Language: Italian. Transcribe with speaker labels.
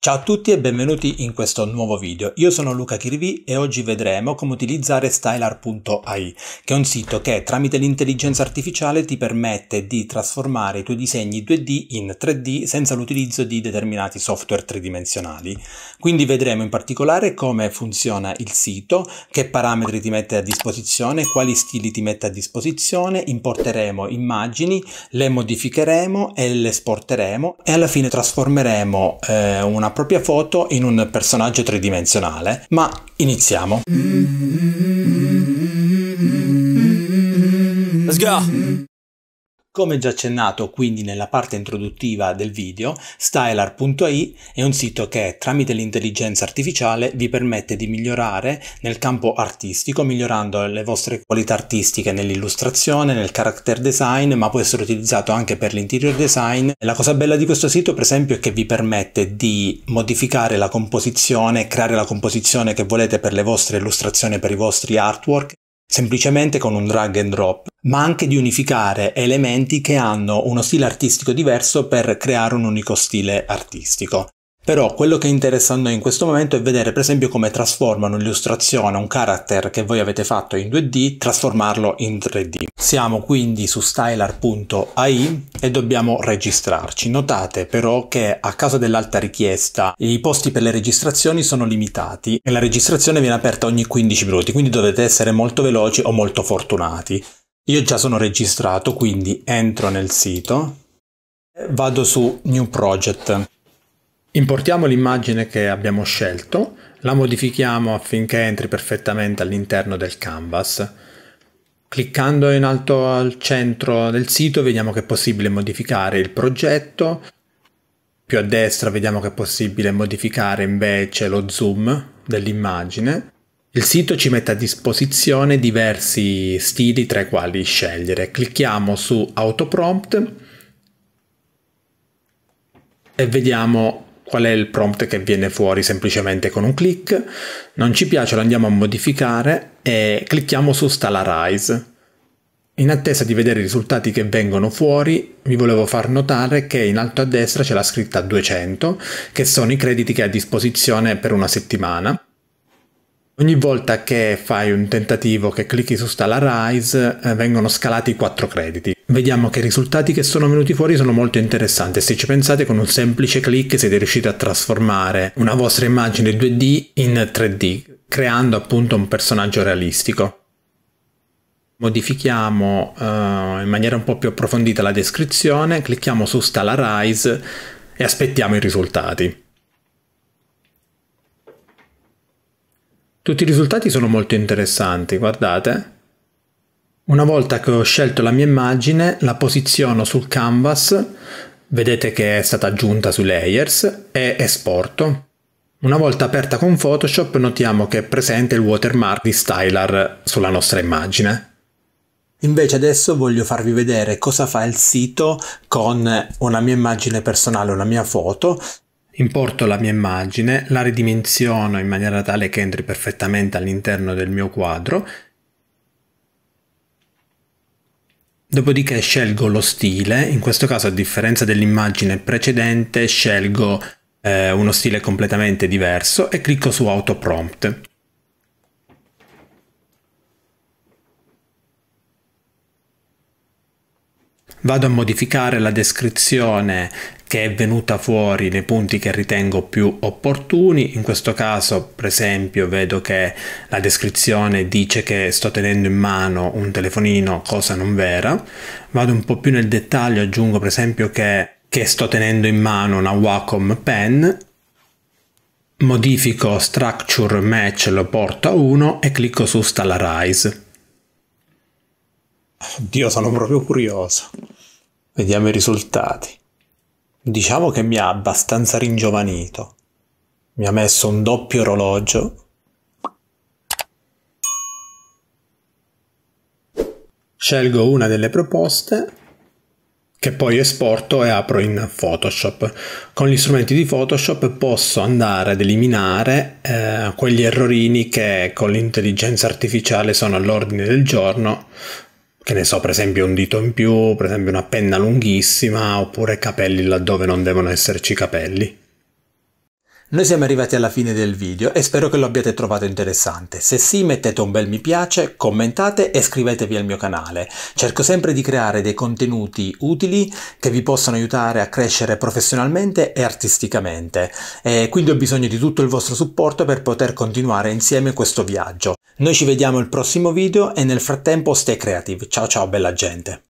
Speaker 1: Ciao a tutti e benvenuti in questo nuovo video. Io sono Luca Kirvi e oggi vedremo come utilizzare stylar.ai, che è un sito che tramite l'intelligenza artificiale ti permette di trasformare i tuoi disegni 2D in 3D senza l'utilizzo di determinati software tridimensionali. Quindi vedremo in particolare come funziona il sito, che parametri ti mette a disposizione, quali stili ti mette a disposizione, importeremo immagini, le modificheremo e le esporteremo e alla fine trasformeremo eh, una una propria foto in un personaggio tridimensionale, ma iniziamo. Let's go! Come già accennato quindi nella parte introduttiva del video, stylar.ai è un sito che tramite l'intelligenza artificiale vi permette di migliorare nel campo artistico, migliorando le vostre qualità artistiche nell'illustrazione, nel character design, ma può essere utilizzato anche per l'interior design. La cosa bella di questo sito per esempio è che vi permette di modificare la composizione, creare la composizione che volete per le vostre illustrazioni, per i vostri artwork, semplicemente con un drag and drop, ma anche di unificare elementi che hanno uno stile artistico diverso per creare un unico stile artistico. Però quello che è interessante in questo momento è vedere per esempio come trasformano un'illustrazione, un character che voi avete fatto in 2D, trasformarlo in 3D. Siamo quindi su stylar.ai e dobbiamo registrarci. Notate però che a causa dell'alta richiesta i posti per le registrazioni sono limitati e la registrazione viene aperta ogni 15 minuti, quindi dovete essere molto veloci o molto fortunati. Io già sono registrato, quindi entro nel sito, vado su New Project Importiamo l'immagine che abbiamo scelto, la modifichiamo affinché entri perfettamente all'interno del canvas. Cliccando in alto al centro del sito vediamo che è possibile modificare il progetto, più a destra vediamo che è possibile modificare invece lo zoom dell'immagine. Il sito ci mette a disposizione diversi stili tra i quali scegliere. Clicchiamo su Autoprompt e vediamo qual è il prompt che viene fuori semplicemente con un clic, non ci piace lo andiamo a modificare e clicchiamo su Stellarize. In attesa di vedere i risultati che vengono fuori, vi volevo far notare che in alto a destra c'è la scritta 200, che sono i crediti che ha a disposizione per una settimana. Ogni volta che fai un tentativo, che clicchi su Stala Rise, eh, vengono scalati i 4 crediti. Vediamo che i risultati che sono venuti fuori sono molto interessanti. Se ci pensate, con un semplice clic siete riusciti a trasformare una vostra immagine 2D in 3D, creando appunto un personaggio realistico. Modifichiamo eh, in maniera un po' più approfondita la descrizione, clicchiamo su Stala Rise e aspettiamo i risultati. Tutti i risultati sono molto interessanti, guardate. Una volta che ho scelto la mia immagine, la posiziono sul canvas, vedete che è stata aggiunta su layers, e esporto. Una volta aperta con Photoshop notiamo che è presente il watermark di Stylar sulla nostra immagine. Invece adesso voglio farvi vedere cosa fa il sito con una mia immagine personale, una mia foto Importo la mia immagine, la ridimensiono in maniera tale che entri perfettamente all'interno del mio quadro. Dopodiché scelgo lo stile, in questo caso a differenza dell'immagine precedente scelgo eh, uno stile completamente diverso e clicco su Autoprompt. Vado a modificare la descrizione che è venuta fuori nei punti che ritengo più opportuni. In questo caso, per esempio, vedo che la descrizione dice che sto tenendo in mano un telefonino, cosa non vera. Vado un po' più nel dettaglio, aggiungo per esempio che, che sto tenendo in mano una Wacom Pen. Modifico Structure Match, lo porto a 1 e clicco su Stellarize. Oddio, sono proprio curioso. Vediamo i risultati. Diciamo che mi ha abbastanza ringiovanito. Mi ha messo un doppio orologio. Scelgo una delle proposte che poi esporto e apro in Photoshop. Con gli strumenti di Photoshop posso andare ad eliminare eh, quegli errorini che con l'intelligenza artificiale sono all'ordine del giorno che ne so, per esempio un dito in più, per esempio una penna lunghissima, oppure capelli laddove non devono esserci capelli. Noi siamo arrivati alla fine del video e spero che lo abbiate trovato interessante. Se sì mettete un bel mi piace, commentate e iscrivetevi al mio canale. Cerco sempre di creare dei contenuti utili che vi possano aiutare a crescere professionalmente e artisticamente e quindi ho bisogno di tutto il vostro supporto per poter continuare insieme questo viaggio. Noi ci vediamo al prossimo video e nel frattempo stay creative. Ciao ciao bella gente!